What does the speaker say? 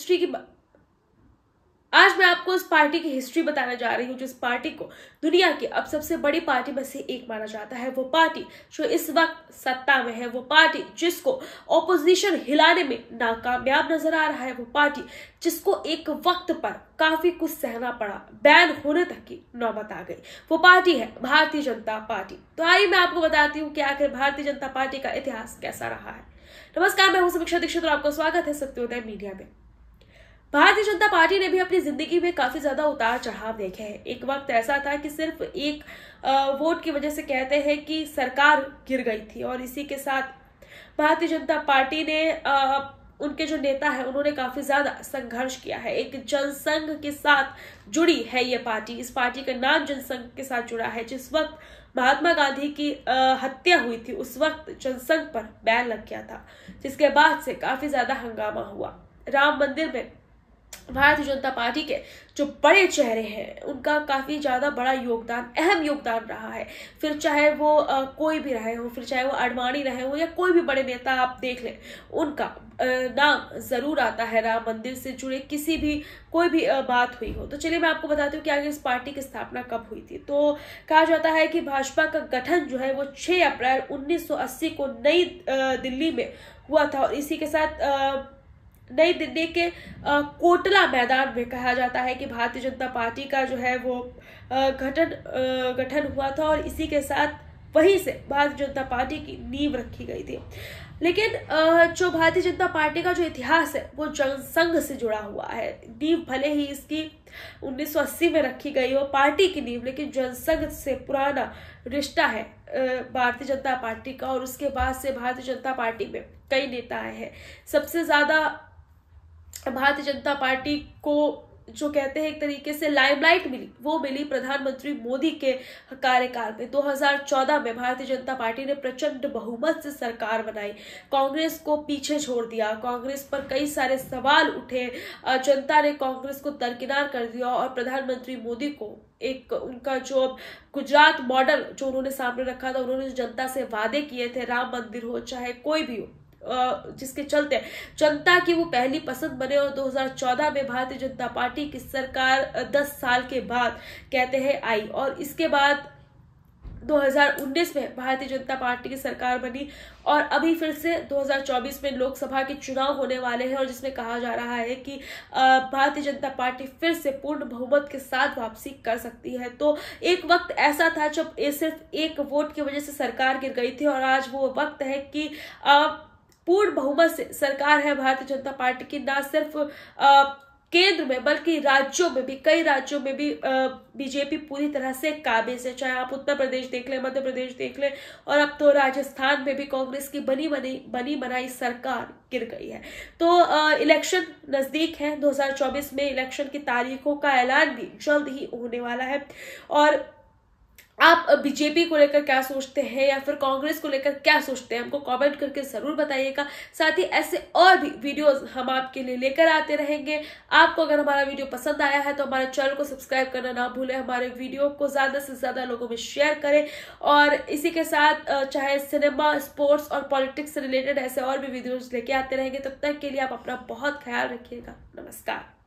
history की आज मैं आपको उस पार्टी की हिस्ट्री बताने जा रही हूँ जिस पार्टी को दुनिया की अब सबसे बड़ी पार्टी में से एक माना जाता है वो पार्टी जो इस वक्त सत्ता में है वो पार्टी जिसको ओपोजिशन हिलाने में नाकामयाब नजर आ रहा है वो पार्टी जिसको एक वक्त पर काफी कुछ सहना पड़ा बैन होने तक की नौबत आ गई वो पार्टी है भारतीय जनता पार्टी तो आइए मैं आपको बताती हूँ कि आखिर भारतीय जनता पार्टी का इतिहास कैसा रहा है नमस्कार मैं हूँ समीक्षा दीक्षित और आपका स्वागत है सत्योदय मीडिया में भारतीय जनता पार्टी ने भी अपनी जिंदगी में काफी ज्यादा उतार चढ़ाव देखे हैं एक वक्त ऐसा था कि सिर्फ एक वोट की वजह से कहते हैं कि सरकार गिर गई थी और इसी के साथ भारतीय जनता पार्टी ने उनके जो नेता है उन्होंने काफी ज्यादा संघर्ष किया है एक जनसंघ के साथ जुड़ी है ये पार्टी इस पार्टी का नाम जनसंघ के साथ जुड़ा है जिस वक्त महात्मा गांधी की हत्या हुई थी उस वक्त जनसंघ पर बैन लग गया था जिसके बाद से काफी ज्यादा हंगामा हुआ राम मंदिर में भारतीय जनता पार्टी के जो बड़े चेहरे हैं उनका काफ़ी ज़्यादा बड़ा योगदान अहम योगदान रहा है फिर चाहे वो आ, कोई भी रहे हो फिर चाहे वो अडवाणी रहे हो या कोई भी बड़े नेता आप देख लें उनका आ, नाम ज़रूर आता है राम मंदिर से जुड़े किसी भी कोई भी आ, बात हुई हो तो चलिए मैं आपको बताती हूँ कि आगे इस पार्टी की स्थापना कब हुई थी तो कहा जाता है कि भाजपा का गठन जो है वो छः अप्रैल उन्नीस को नई दिल्ली में हुआ था और इसी के साथ नई दिल्ली के कोटला मैदान में कहा जाता है कि भारतीय जनता पार्टी का जो है वो गठन गठन हुआ था और इसी के साथ वहीं से भारतीय जनता पार्टी की नींव रखी गई थी लेकिन जो भारतीय जनता पार्टी का जो इतिहास है वो जनसंघ से जुड़ा हुआ है नींव भले ही इसकी 1980 में रखी गई हो पार्टी की नींव लेकिन जनसंघ से पुराना रिश्ता है भारतीय जनता पार्टी का और उसके बाद से भारतीय जनता पार्टी में कई नेता आए हैं सबसे ज़्यादा भारतीय जनता पार्टी को जो कहते हैं एक तरीके से लाइमलाइट मिली वो मिली प्रधानमंत्री मोदी के कार्यकाल में 2014 में भारतीय जनता पार्टी ने प्रचंड बहुमत से सरकार बनाई कांग्रेस को पीछे छोड़ दिया कांग्रेस पर कई सारे सवाल उठे जनता ने कांग्रेस को दरकिनार कर दिया और प्रधानमंत्री मोदी को एक उनका जो अब गुजरात मॉडल जो उन्होंने सामने रखा था उन्होंने जनता से वादे किए थे राम मंदिर हो चाहे कोई भी हो जिसके चलते जनता की वो पहली पसंद बने और 2014 में भारतीय जनता पार्टी की सरकार 10 साल के बाद कहते हैं आई और इसके बाद 2019 में भारतीय जनता पार्टी की सरकार बनी और अभी फिर से 2024 में लोकसभा के चुनाव होने वाले हैं और जिसमें कहा जा रहा है कि भारतीय जनता पार्टी फिर से पूर्ण बहुमत के साथ वापसी कर सकती है तो एक वक्त ऐसा था जब सिर्फ एक वोट की वजह से सरकार गिर गई थी और आज वो वक्त है कि आ, पूर्ण बहुमत से सरकार है भारतीय जनता पार्टी की ना सिर्फ आ, केंद्र में बल्कि राज्यों में भी कई राज्यों में भी बीजेपी पूरी तरह से काबिज है चाहे आप उत्तर प्रदेश देख लें मध्य प्रदेश देख ले और अब तो राजस्थान में भी कांग्रेस की बनी बनी बनी बनाई सरकार गिर गई है तो इलेक्शन नज़दीक है 2024 में इलेक्शन की तारीखों का ऐलान भी जल्द ही होने वाला है और आप बीजेपी को लेकर क्या सोचते हैं या फिर कांग्रेस को लेकर क्या सोचते हैं हमको कमेंट करके ज़रूर बताइएगा साथ ही ऐसे और भी वीडियोस हम आपके लिए लेकर आते रहेंगे आपको अगर हमारा वीडियो पसंद आया है तो हमारे चैनल को सब्सक्राइब करना ना भूलें हमारे वीडियो को ज़्यादा से ज़्यादा लोगों में शेयर करें और इसी के साथ चाहे सिनेमा स्पोर्ट्स और पॉलिटिक्स से रिलेटेड ऐसे और भी वीडियोज़ लेके आते रहेंगे तब तक के लिए आप अपना बहुत ख्याल रखिएगा नमस्कार